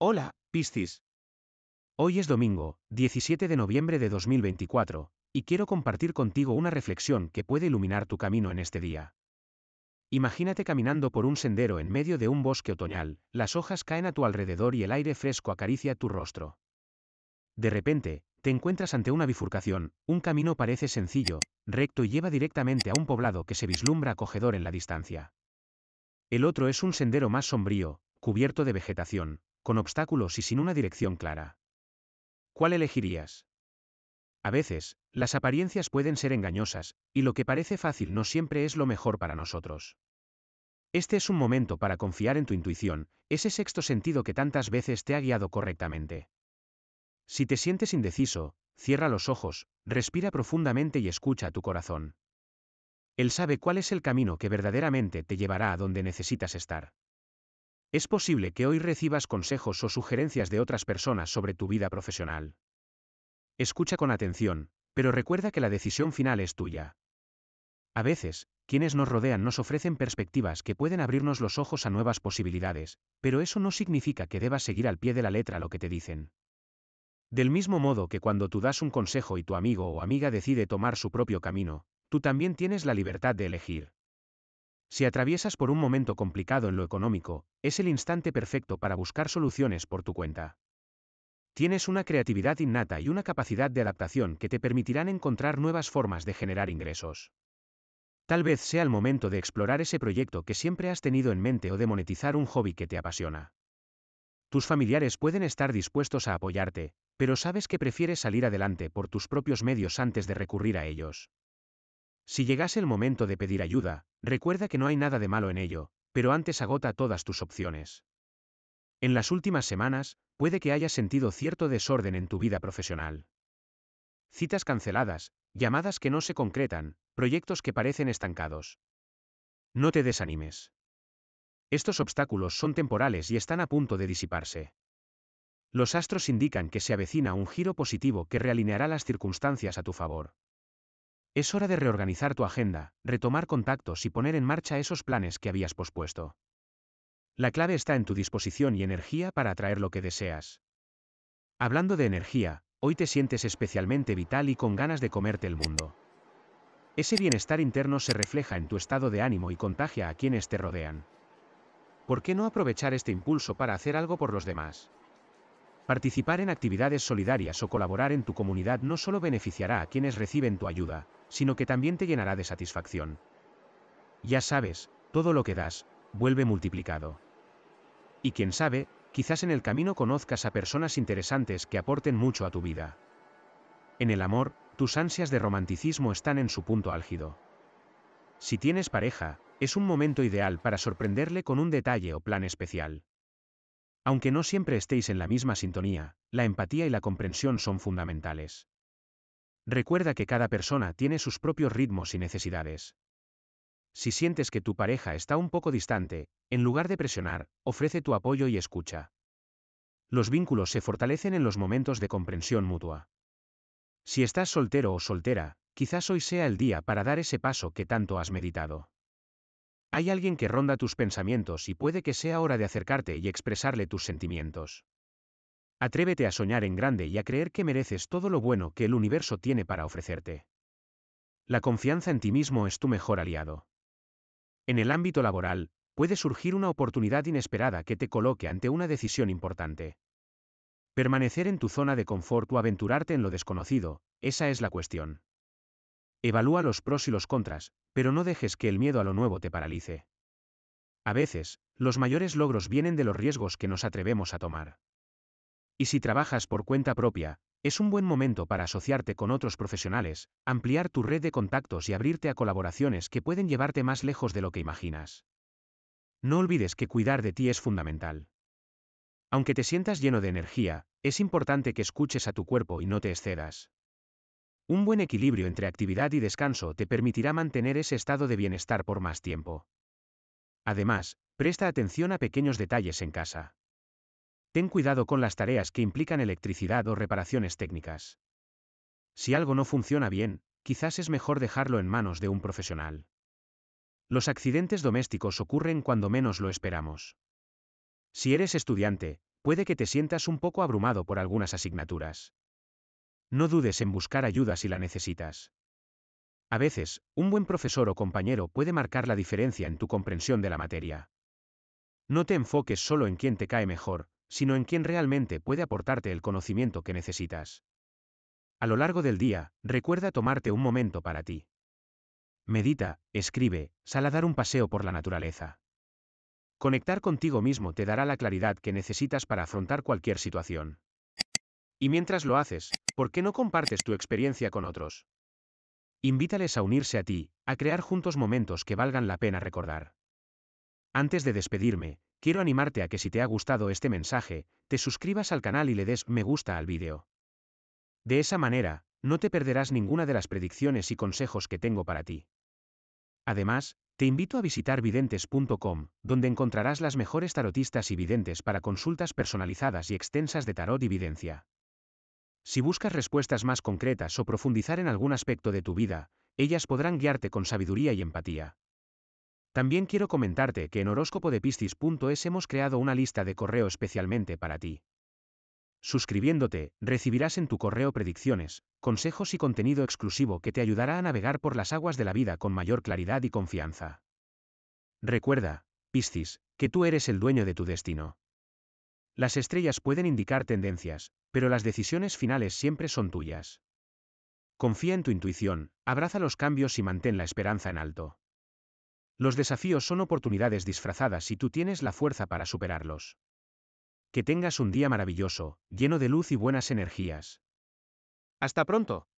Hola, Piscis. Hoy es domingo, 17 de noviembre de 2024, y quiero compartir contigo una reflexión que puede iluminar tu camino en este día. Imagínate caminando por un sendero en medio de un bosque otoñal, las hojas caen a tu alrededor y el aire fresco acaricia tu rostro. De repente, te encuentras ante una bifurcación, un camino parece sencillo, recto y lleva directamente a un poblado que se vislumbra acogedor en la distancia. El otro es un sendero más sombrío, cubierto de vegetación, con obstáculos y sin una dirección clara. ¿Cuál elegirías? A veces, las apariencias pueden ser engañosas, y lo que parece fácil no siempre es lo mejor para nosotros. Este es un momento para confiar en tu intuición, ese sexto sentido que tantas veces te ha guiado correctamente. Si te sientes indeciso, cierra los ojos, respira profundamente y escucha a tu corazón. Él sabe cuál es el camino que verdaderamente te llevará a donde necesitas estar. Es posible que hoy recibas consejos o sugerencias de otras personas sobre tu vida profesional. Escucha con atención, pero recuerda que la decisión final es tuya. A veces, quienes nos rodean nos ofrecen perspectivas que pueden abrirnos los ojos a nuevas posibilidades, pero eso no significa que debas seguir al pie de la letra lo que te dicen. Del mismo modo que cuando tú das un consejo y tu amigo o amiga decide tomar su propio camino, tú también tienes la libertad de elegir. Si atraviesas por un momento complicado en lo económico, es el instante perfecto para buscar soluciones por tu cuenta. Tienes una creatividad innata y una capacidad de adaptación que te permitirán encontrar nuevas formas de generar ingresos. Tal vez sea el momento de explorar ese proyecto que siempre has tenido en mente o de monetizar un hobby que te apasiona. Tus familiares pueden estar dispuestos a apoyarte, pero sabes que prefieres salir adelante por tus propios medios antes de recurrir a ellos. Si llegase el momento de pedir ayuda, recuerda que no hay nada de malo en ello, pero antes agota todas tus opciones. En las últimas semanas, puede que hayas sentido cierto desorden en tu vida profesional. Citas canceladas, llamadas que no se concretan, proyectos que parecen estancados. No te desanimes. Estos obstáculos son temporales y están a punto de disiparse. Los astros indican que se avecina un giro positivo que realineará las circunstancias a tu favor. Es hora de reorganizar tu agenda, retomar contactos y poner en marcha esos planes que habías pospuesto. La clave está en tu disposición y energía para atraer lo que deseas. Hablando de energía, hoy te sientes especialmente vital y con ganas de comerte el mundo. Ese bienestar interno se refleja en tu estado de ánimo y contagia a quienes te rodean. ¿Por qué no aprovechar este impulso para hacer algo por los demás? Participar en actividades solidarias o colaborar en tu comunidad no solo beneficiará a quienes reciben tu ayuda, sino que también te llenará de satisfacción. Ya sabes, todo lo que das, vuelve multiplicado. Y quién sabe, quizás en el camino conozcas a personas interesantes que aporten mucho a tu vida. En el amor, tus ansias de romanticismo están en su punto álgido. Si tienes pareja, es un momento ideal para sorprenderle con un detalle o plan especial. Aunque no siempre estéis en la misma sintonía, la empatía y la comprensión son fundamentales. Recuerda que cada persona tiene sus propios ritmos y necesidades. Si sientes que tu pareja está un poco distante, en lugar de presionar, ofrece tu apoyo y escucha. Los vínculos se fortalecen en los momentos de comprensión mutua. Si estás soltero o soltera, quizás hoy sea el día para dar ese paso que tanto has meditado. Hay alguien que ronda tus pensamientos y puede que sea hora de acercarte y expresarle tus sentimientos. Atrévete a soñar en grande y a creer que mereces todo lo bueno que el universo tiene para ofrecerte. La confianza en ti mismo es tu mejor aliado. En el ámbito laboral, puede surgir una oportunidad inesperada que te coloque ante una decisión importante. Permanecer en tu zona de confort o aventurarte en lo desconocido, esa es la cuestión. Evalúa los pros y los contras, pero no dejes que el miedo a lo nuevo te paralice. A veces, los mayores logros vienen de los riesgos que nos atrevemos a tomar. Y si trabajas por cuenta propia, es un buen momento para asociarte con otros profesionales, ampliar tu red de contactos y abrirte a colaboraciones que pueden llevarte más lejos de lo que imaginas. No olvides que cuidar de ti es fundamental. Aunque te sientas lleno de energía, es importante que escuches a tu cuerpo y no te excedas. Un buen equilibrio entre actividad y descanso te permitirá mantener ese estado de bienestar por más tiempo. Además, presta atención a pequeños detalles en casa. Ten cuidado con las tareas que implican electricidad o reparaciones técnicas. Si algo no funciona bien, quizás es mejor dejarlo en manos de un profesional. Los accidentes domésticos ocurren cuando menos lo esperamos. Si eres estudiante, puede que te sientas un poco abrumado por algunas asignaturas. No dudes en buscar ayuda si la necesitas. A veces, un buen profesor o compañero puede marcar la diferencia en tu comprensión de la materia. No te enfoques solo en quien te cae mejor, sino en quien realmente puede aportarte el conocimiento que necesitas. A lo largo del día, recuerda tomarte un momento para ti. Medita, escribe, sal a dar un paseo por la naturaleza. Conectar contigo mismo te dará la claridad que necesitas para afrontar cualquier situación. Y mientras lo haces, ¿por qué no compartes tu experiencia con otros? Invítales a unirse a ti, a crear juntos momentos que valgan la pena recordar. Antes de despedirme, quiero animarte a que si te ha gustado este mensaje, te suscribas al canal y le des me gusta al vídeo. De esa manera, no te perderás ninguna de las predicciones y consejos que tengo para ti. Además, te invito a visitar videntes.com, donde encontrarás las mejores tarotistas y videntes para consultas personalizadas y extensas de tarot y videncia. Si buscas respuestas más concretas o profundizar en algún aspecto de tu vida, ellas podrán guiarte con sabiduría y empatía. También quiero comentarte que en horóscopodepiscis.es hemos creado una lista de correo especialmente para ti. Suscribiéndote, recibirás en tu correo predicciones, consejos y contenido exclusivo que te ayudará a navegar por las aguas de la vida con mayor claridad y confianza. Recuerda, Piscis, que tú eres el dueño de tu destino. Las estrellas pueden indicar tendencias, pero las decisiones finales siempre son tuyas. Confía en tu intuición, abraza los cambios y mantén la esperanza en alto. Los desafíos son oportunidades disfrazadas y tú tienes la fuerza para superarlos. Que tengas un día maravilloso, lleno de luz y buenas energías. Hasta pronto.